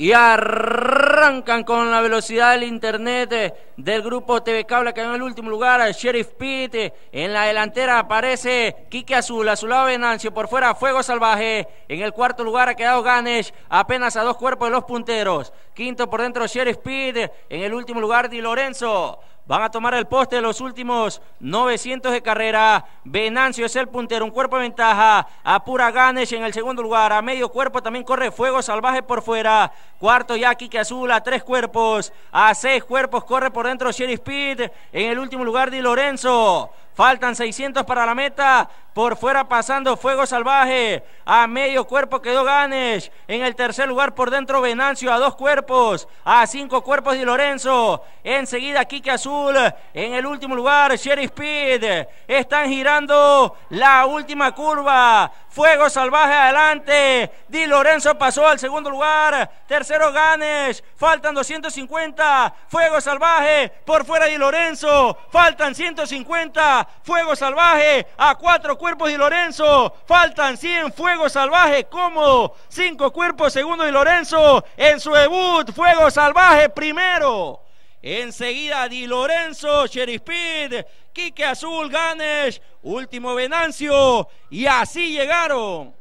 y arrancan con la velocidad del internet eh, del grupo TV Cable que en el último lugar, eh, Sheriff Pete. Eh, en la delantera aparece Quique Azul, a su lado Venancio, por fuera Fuego Salvaje. En el cuarto lugar ha quedado Ganesh, apenas a dos cuerpos de los punteros. Quinto por dentro Sheriff Pete, en el último lugar Di Lorenzo. Van a tomar el poste de los últimos 900 de carrera. Venancio es el puntero, un cuerpo de ventaja. Apura Ganesh en el segundo lugar. A medio cuerpo también corre Fuego Salvaje por fuera. Cuarto ya Kike Azula. tres cuerpos. A seis cuerpos corre por dentro Sherry Speed. En el último lugar Di Lorenzo. Faltan 600 para la meta. Por fuera pasando Fuego Salvaje. A medio cuerpo quedó Ganesh. En el tercer lugar por dentro Venancio a dos cuerpos. A cinco cuerpos Di Lorenzo. Enseguida Quique Azul. En el último lugar Sherry Speed. Están girando la última curva. Fuego Salvaje adelante. Di Lorenzo pasó al segundo lugar. Tercero Ganesh. Faltan 250. Fuego Salvaje. Por fuera Di Lorenzo. Faltan 150. Fuego Salvaje, a cuatro cuerpos Di Lorenzo, faltan 100, Fuego Salvaje cómodo, cinco cuerpos segundo y Lorenzo, en su debut, Fuego Salvaje primero. Enseguida Di Lorenzo, Speed Quique Azul, Ganesh, último Venancio, y así llegaron.